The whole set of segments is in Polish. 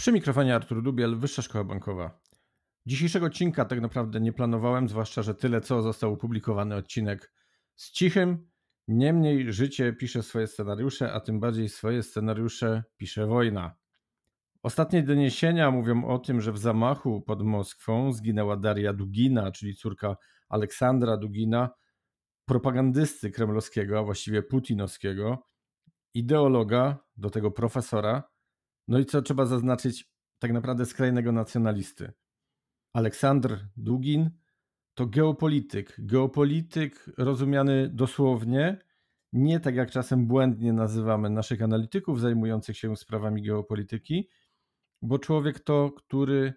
Przy mikrofonie Artur Dubiel, Wyższa Szkoła Bankowa. Dzisiejszego odcinka tak naprawdę nie planowałem, zwłaszcza, że tyle co został opublikowany odcinek z cichym. Niemniej życie pisze swoje scenariusze, a tym bardziej swoje scenariusze pisze wojna. Ostatnie doniesienia mówią o tym, że w zamachu pod Moskwą zginęła Daria Dugina, czyli córka Aleksandra Dugina, propagandysty kremlowskiego, a właściwie putinowskiego, ideologa, do tego profesora, no i co trzeba zaznaczyć, tak naprawdę skrajnego nacjonalisty. Aleksandr Dugin to geopolityk. Geopolityk rozumiany dosłownie, nie tak jak czasem błędnie nazywamy naszych analityków zajmujących się sprawami geopolityki, bo człowiek to, który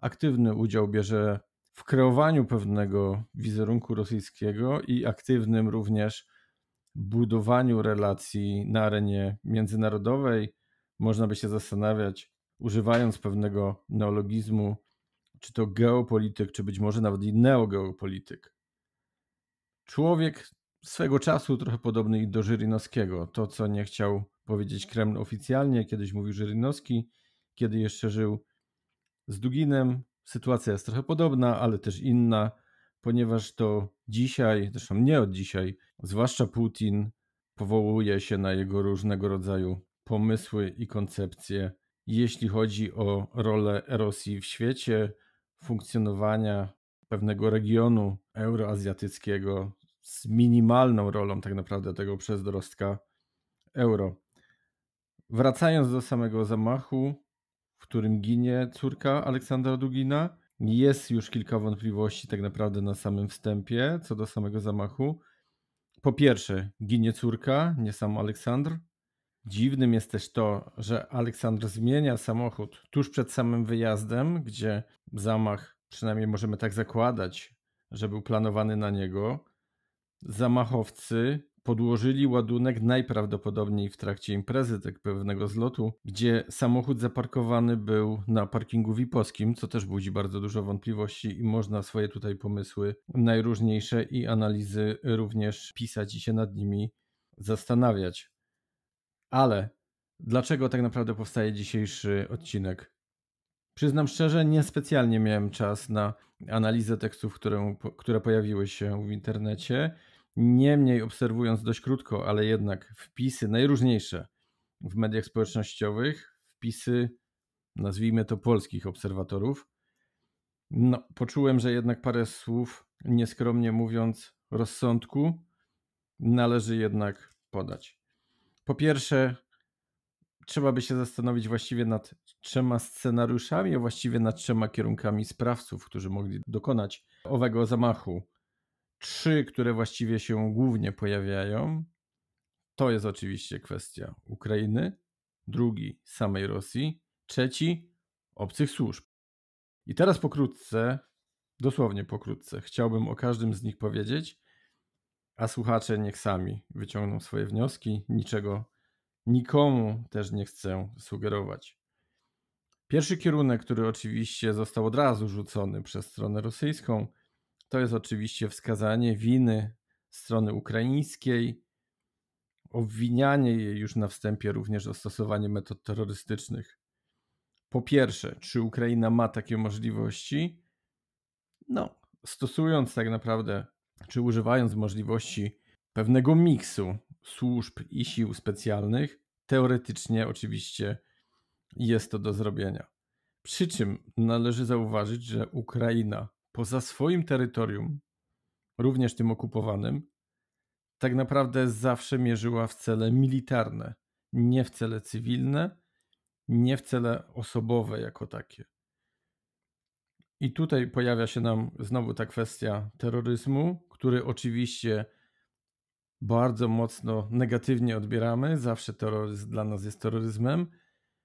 aktywny udział bierze w kreowaniu pewnego wizerunku rosyjskiego i aktywnym również budowaniu relacji na arenie międzynarodowej, można by się zastanawiać, używając pewnego neologizmu, czy to geopolityk, czy być może nawet i neogeopolityk. Człowiek swego czasu trochę podobny do Żyrinowskiego. To, co nie chciał powiedzieć Kreml oficjalnie, kiedyś mówił Żyrynowski, kiedy jeszcze żył z Duginem. Sytuacja jest trochę podobna, ale też inna, ponieważ to dzisiaj, zresztą nie od dzisiaj, zwłaszcza Putin powołuje się na jego różnego rodzaju pomysły i koncepcje, jeśli chodzi o rolę Rosji w świecie, funkcjonowania pewnego regionu euroazjatyckiego z minimalną rolą tak naprawdę tego przezdrostka euro. Wracając do samego zamachu, w którym ginie córka Aleksandra Dugina, jest już kilka wątpliwości tak naprawdę na samym wstępie co do samego zamachu. Po pierwsze, ginie córka, nie sam Aleksandr, Dziwnym jest też to, że Aleksandr zmienia samochód tuż przed samym wyjazdem, gdzie zamach, przynajmniej możemy tak zakładać, że był planowany na niego. Zamachowcy podłożyli ładunek najprawdopodobniej w trakcie imprezy, tak pewnego zlotu, gdzie samochód zaparkowany był na parkingu vip co też budzi bardzo dużo wątpliwości i można swoje tutaj pomysły najróżniejsze i analizy również pisać i się nad nimi zastanawiać. Ale dlaczego tak naprawdę powstaje dzisiejszy odcinek? Przyznam szczerze, niespecjalnie miałem czas na analizę tekstów, które, które pojawiły się w internecie. Niemniej obserwując dość krótko, ale jednak wpisy najróżniejsze w mediach społecznościowych, wpisy nazwijmy to polskich obserwatorów, no, poczułem, że jednak parę słów, nieskromnie mówiąc, rozsądku należy jednak podać. Po pierwsze, trzeba by się zastanowić właściwie nad trzema scenariuszami, a właściwie nad trzema kierunkami sprawców, którzy mogli dokonać owego zamachu. Trzy, które właściwie się głównie pojawiają, to jest oczywiście kwestia Ukrainy, drugi samej Rosji, trzeci obcych służb. I teraz pokrótce, dosłownie pokrótce, chciałbym o każdym z nich powiedzieć, a słuchacze niech sami wyciągną swoje wnioski. Niczego nikomu też nie chcę sugerować. Pierwszy kierunek, który oczywiście został od razu rzucony przez stronę rosyjską, to jest oczywiście wskazanie winy strony ukraińskiej, obwinianie jej już na wstępie również o stosowanie metod terrorystycznych. Po pierwsze, czy Ukraina ma takie możliwości? No, stosując tak naprawdę czy używając możliwości pewnego miksu służb i sił specjalnych, teoretycznie oczywiście jest to do zrobienia. Przy czym należy zauważyć, że Ukraina poza swoim terytorium, również tym okupowanym, tak naprawdę zawsze mierzyła w cele militarne, nie w cele cywilne, nie w cele osobowe jako takie. I tutaj pojawia się nam znowu ta kwestia terroryzmu, który oczywiście bardzo mocno negatywnie odbieramy. Zawsze terroryzm dla nas jest terroryzmem.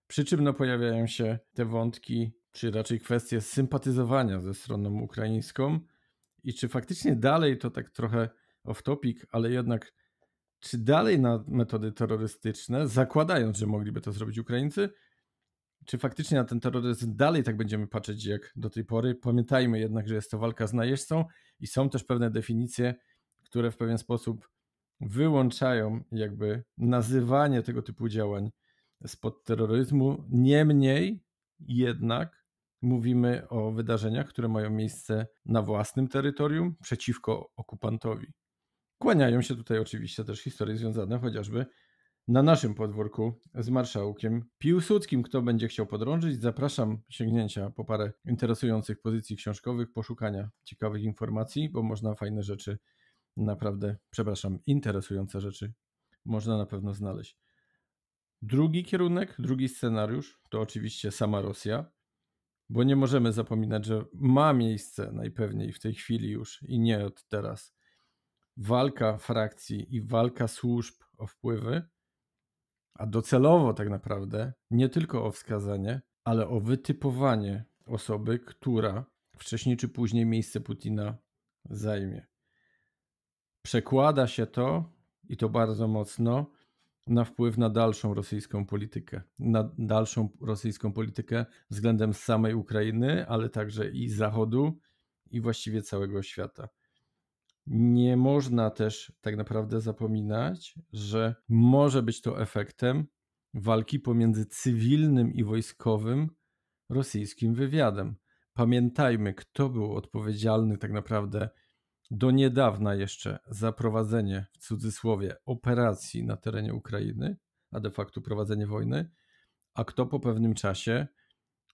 Przy czym no, pojawiają się te wątki, czy raczej kwestie sympatyzowania ze stroną ukraińską i czy faktycznie dalej to tak trochę off topic, ale jednak czy dalej na metody terrorystyczne, zakładając, że mogliby to zrobić Ukraińcy, czy faktycznie na ten terroryzm dalej tak będziemy patrzeć jak do tej pory. Pamiętajmy jednak, że jest to walka z najeźdźcą i są też pewne definicje, które w pewien sposób wyłączają jakby nazywanie tego typu działań spod terroryzmu. Niemniej jednak mówimy o wydarzeniach, które mają miejsce na własnym terytorium przeciwko okupantowi. Kłaniają się tutaj oczywiście też historie związane chociażby na naszym podwórku z marszałkiem Piłsudskim. Kto będzie chciał podrążyć, zapraszam sięgnięcia po parę interesujących pozycji książkowych, poszukania ciekawych informacji, bo można fajne rzeczy, naprawdę, przepraszam, interesujące rzeczy można na pewno znaleźć. Drugi kierunek, drugi scenariusz to oczywiście sama Rosja, bo nie możemy zapominać, że ma miejsce najpewniej w tej chwili już i nie od teraz walka frakcji i walka służb o wpływy a docelowo tak naprawdę nie tylko o wskazanie, ale o wytypowanie osoby, która wcześniej czy później miejsce Putina zajmie. Przekłada się to, i to bardzo mocno, na wpływ na dalszą rosyjską politykę. Na dalszą rosyjską politykę względem samej Ukrainy, ale także i Zachodu i właściwie całego świata. Nie można też tak naprawdę zapominać, że może być to efektem walki pomiędzy cywilnym i wojskowym rosyjskim wywiadem. Pamiętajmy, kto był odpowiedzialny tak naprawdę do niedawna jeszcze za prowadzenie w cudzysłowie operacji na terenie Ukrainy, a de facto prowadzenie wojny, a kto po pewnym czasie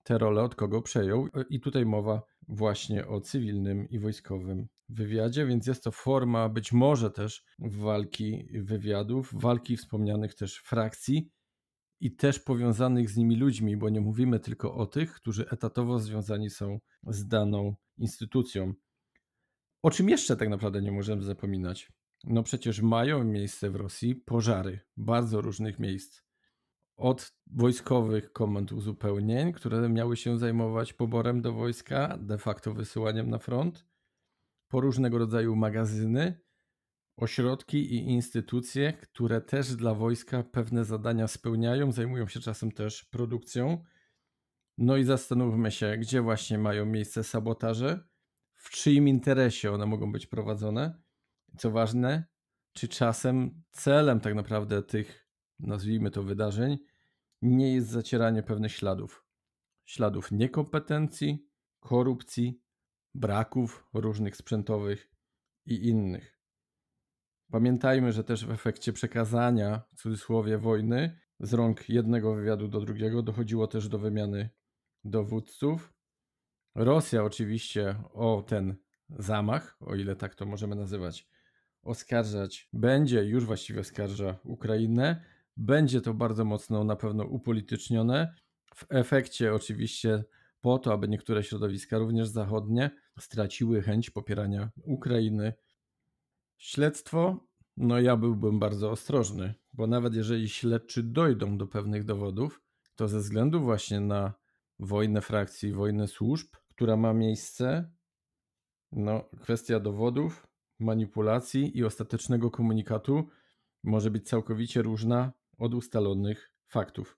te role od kogo przejął. I tutaj mowa właśnie o cywilnym i wojskowym wywiadzie, więc jest to forma być może też walki wywiadów, walki wspomnianych też frakcji i też powiązanych z nimi ludźmi, bo nie mówimy tylko o tych, którzy etatowo związani są z daną instytucją. O czym jeszcze tak naprawdę nie możemy zapominać? No przecież mają miejsce w Rosji pożary bardzo różnych miejsc. Od wojskowych komend uzupełnień, które miały się zajmować poborem do wojska, de facto wysyłaniem na front, po różnego rodzaju magazyny, ośrodki i instytucje, które też dla wojska pewne zadania spełniają, zajmują się czasem też produkcją. No i zastanówmy się, gdzie właśnie mają miejsce sabotaże, w czyim interesie one mogą być prowadzone. Co ważne, czy czasem celem tak naprawdę tych, nazwijmy to, wydarzeń, nie jest zacieranie pewnych śladów. Śladów niekompetencji, korupcji, braków różnych sprzętowych i innych. Pamiętajmy, że też w efekcie przekazania, w cudzysłowie, wojny z rąk jednego wywiadu do drugiego dochodziło też do wymiany dowódców. Rosja oczywiście o ten zamach, o ile tak to możemy nazywać, oskarżać będzie, już właściwie oskarża Ukrainę. Będzie to bardzo mocno na pewno upolitycznione. W efekcie oczywiście po to, aby niektóre środowiska, również zachodnie, straciły chęć popierania Ukrainy. Śledztwo, no ja byłbym bardzo ostrożny, bo nawet jeżeli śledczy dojdą do pewnych dowodów, to ze względu właśnie na wojnę frakcji, wojnę służb, która ma miejsce, no kwestia dowodów, manipulacji i ostatecznego komunikatu może być całkowicie różna od ustalonych faktów.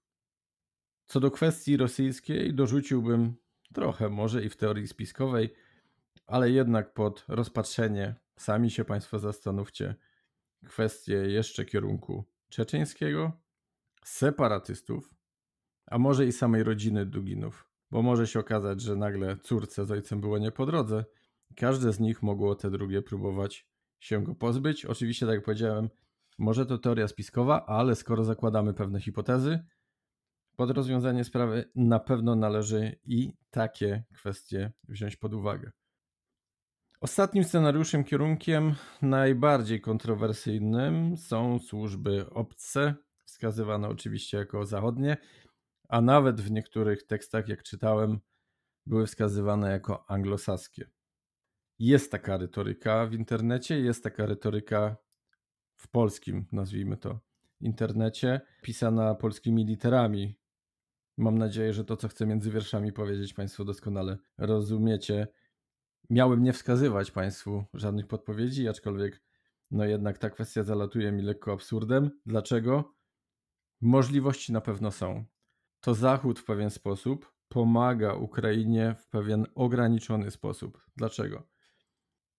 Co do kwestii rosyjskiej, dorzuciłbym trochę może i w teorii spiskowej, ale jednak pod rozpatrzenie, sami się Państwo zastanówcie, kwestię jeszcze kierunku czeczeńskiego, separatystów, a może i samej rodziny Duginów, bo może się okazać, że nagle córce z ojcem było nie po drodze. Każde z nich mogło te drugie próbować się go pozbyć. Oczywiście, tak jak powiedziałem, może to teoria spiskowa, ale skoro zakładamy pewne hipotezy, pod rozwiązanie sprawy na pewno należy i takie kwestie wziąć pod uwagę. Ostatnim scenariuszem, kierunkiem najbardziej kontrowersyjnym są służby obce, wskazywane oczywiście jako zachodnie, a nawet w niektórych tekstach, jak czytałem, były wskazywane jako anglosaskie. Jest taka retoryka w internecie, jest taka retoryka w polskim, nazwijmy to, internecie, pisana polskimi literami, Mam nadzieję, że to, co chcę między wierszami powiedzieć Państwu doskonale rozumiecie. Miałem nie wskazywać Państwu żadnych podpowiedzi, aczkolwiek no jednak ta kwestia zalatuje mi lekko absurdem. Dlaczego? Możliwości na pewno są. To Zachód w pewien sposób pomaga Ukrainie w pewien ograniczony sposób. Dlaczego?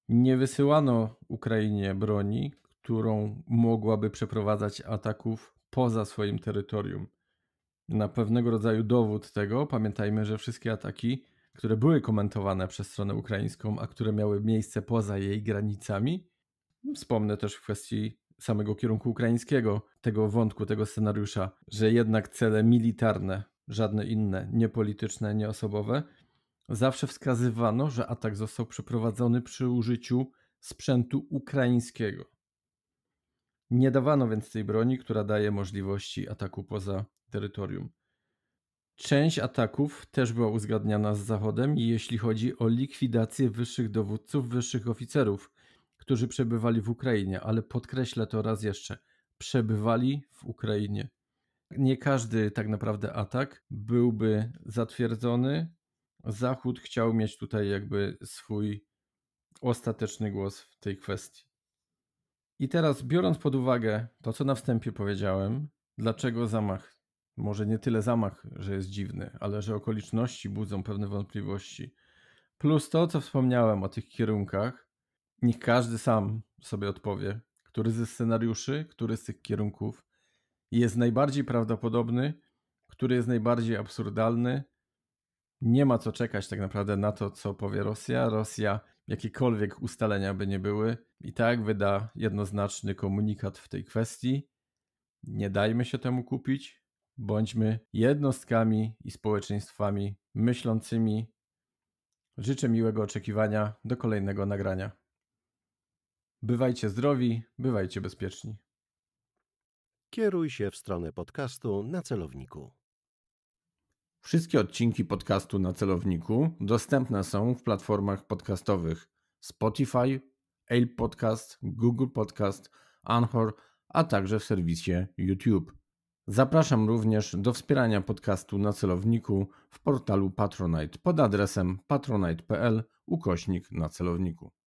Nie wysyłano Ukrainie broni, którą mogłaby przeprowadzać ataków poza swoim terytorium na pewnego rodzaju dowód tego. Pamiętajmy, że wszystkie ataki, które były komentowane przez stronę ukraińską, a które miały miejsce poza jej granicami, wspomnę też w kwestii samego kierunku ukraińskiego, tego wątku, tego scenariusza, że jednak cele militarne, żadne inne, nie polityczne, nie osobowe, zawsze wskazywano, że atak został przeprowadzony przy użyciu sprzętu ukraińskiego. Nie dawano więc tej broni, która daje możliwości ataku poza terytorium. Część ataków też była uzgadniana z Zachodem, jeśli chodzi o likwidację wyższych dowódców, wyższych oficerów, którzy przebywali w Ukrainie, ale podkreślę to raz jeszcze: przebywali w Ukrainie. Nie każdy tak naprawdę atak byłby zatwierdzony. Zachód chciał mieć tutaj jakby swój ostateczny głos w tej kwestii. I teraz, biorąc pod uwagę to, co na wstępie powiedziałem, dlaczego zamach, może nie tyle zamach, że jest dziwny, ale że okoliczności budzą pewne wątpliwości, plus to, co wspomniałem o tych kierunkach, niech każdy sam sobie odpowie, który ze scenariuszy, który z tych kierunków jest najbardziej prawdopodobny, który jest najbardziej absurdalny. Nie ma co czekać tak naprawdę na to, co powie Rosja. Rosja jakiekolwiek ustalenia by nie były, i tak wyda jednoznaczny komunikat w tej kwestii. Nie dajmy się temu kupić, bądźmy jednostkami i społeczeństwami myślącymi. Życzę miłego oczekiwania do kolejnego nagrania. Bywajcie zdrowi, bywajcie bezpieczni. Kieruj się w stronę podcastu na celowniku. Wszystkie odcinki podcastu na celowniku dostępne są w platformach podcastowych Spotify, Apple Podcast, Google Podcast, Anchor, a także w serwisie YouTube. Zapraszam również do wspierania podcastu na celowniku w portalu Patronite pod adresem patronite.pl ukośnik na celowniku.